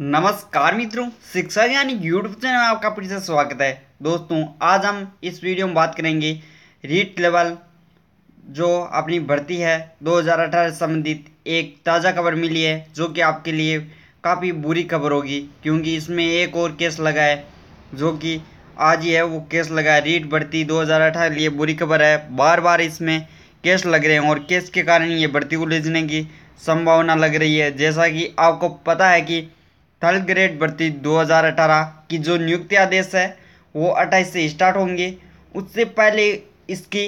नमस्कार मित्रों शिक्षा यानी यूट्यूब चैनल में आपका फिर से स्वागत है दोस्तों आज हम इस वीडियो में बात करेंगे रीट लेवल जो अपनी भर्ती है 2018 से संबंधित एक ताज़ा खबर मिली है जो कि आपके लिए काफ़ी बुरी खबर होगी क्योंकि इसमें एक और केस लगा है जो कि आज ही है वो केस लगा है रीट भर्ती 2018 लिए बुरी खबर है बार बार इसमें केस लग रहे हैं और केस के कारण ये भर्ती को उलझने की संभावना लग रही है जैसा कि आपको पता है कि थर्ड ग्रेड भर्ती 2018 की जो नियुक्ति आदेश है वो 28 से स्टार्ट होंगे उससे पहले इसकी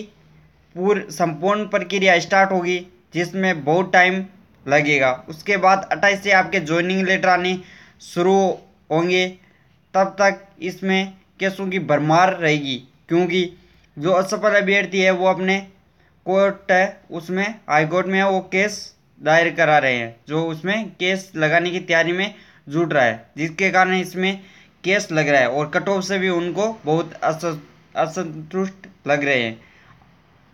पूर्व संपूर्ण प्रक्रिया स्टार्ट होगी जिसमें बहुत टाइम लगेगा उसके बाद 28 से आपके ज्वाइनिंग लेटर आने शुरू होंगे तब तक इसमें केसों की भरमार रहेगी क्योंकि जो असफल अभ्यर्थी है वो अपने कोर्ट है उसमें हाईकोर्ट में वो केस दायर करा रहे हैं जो उसमें केस लगाने की तैयारी में जुड़ रहा है जिसके कारण इसमें केस लग रहा है और कट ऑफ से भी उनको बहुत असंतुष्ट लग रहे हैं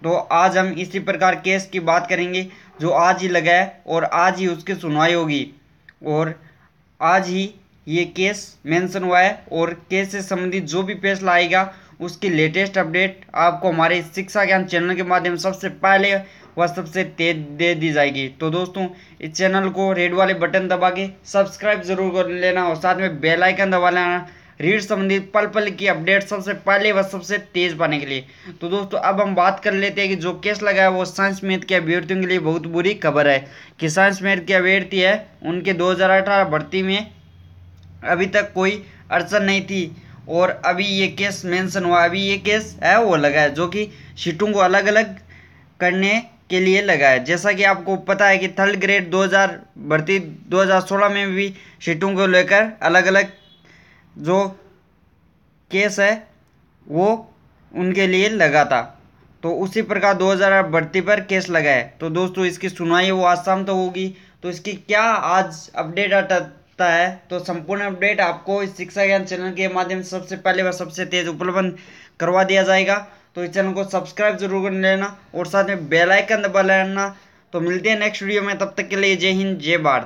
तो आज हम इसी प्रकार केस की बात करेंगे जो आज ही लगा है और आज ही उसकी सुनवाई होगी और आज ही ये केस मेंशन हुआ है और केस से संबंधित जो भी फैसला आएगा उसकी लेटेस्ट अपडेट आपको हमारे शिक्षा ज्ञान चैनल के माध्यम सबसे पहले व सबसे तेज दे दी जाएगी तो दोस्तों इस चैनल को रेड वाले बटन दबा के सब्सक्राइब जरूर कर लेना और साथ में बेल आइकन दबा लेना रीड संबंधित पल पल की अपडेट सबसे पहले व सबसे तेज पाने के लिए तो दोस्तों अब हम बात कर लेते हैं कि जो केस लगा है वो साइंस मेथ के अभ्यर्थियों के लिए बहुत बुरी खबर है कि साइंस मेथ के अभ्यर्थी है उनके दो भर्ती में अभी तक कोई अड़चन नहीं थी और अभी ये केस मेंशन हुआ अभी ये केस है वो लगा है जो कि सीटों को अलग अलग करने के लिए लगा है जैसा कि आपको पता है कि थर्ड ग्रेड 2000 भर्ती 2016 में भी सीटों को लेकर अलग अलग जो केस है वो उनके लिए लगा था तो उसी प्रकार 2000 भर्ती पर केस लगा है तो दोस्तों इसकी सुनवाई वो आज शाम तो होगी तो इसकी क्या आज अपडेट आता सकता है तो संपूर्ण अपडेट आपको इस शिक्षा ज्ञान चैनल के माध्यम से सबसे पहले व सबसे तेज उपलब्ध करवा दिया जाएगा तो इस चैनल को सब्सक्राइब जरूर कर लेना और साथ में बेलाइकन दबा लेना तो मिलते हैं नेक्स्ट वीडियो में तब तक के लिए जय हिंद जय भारत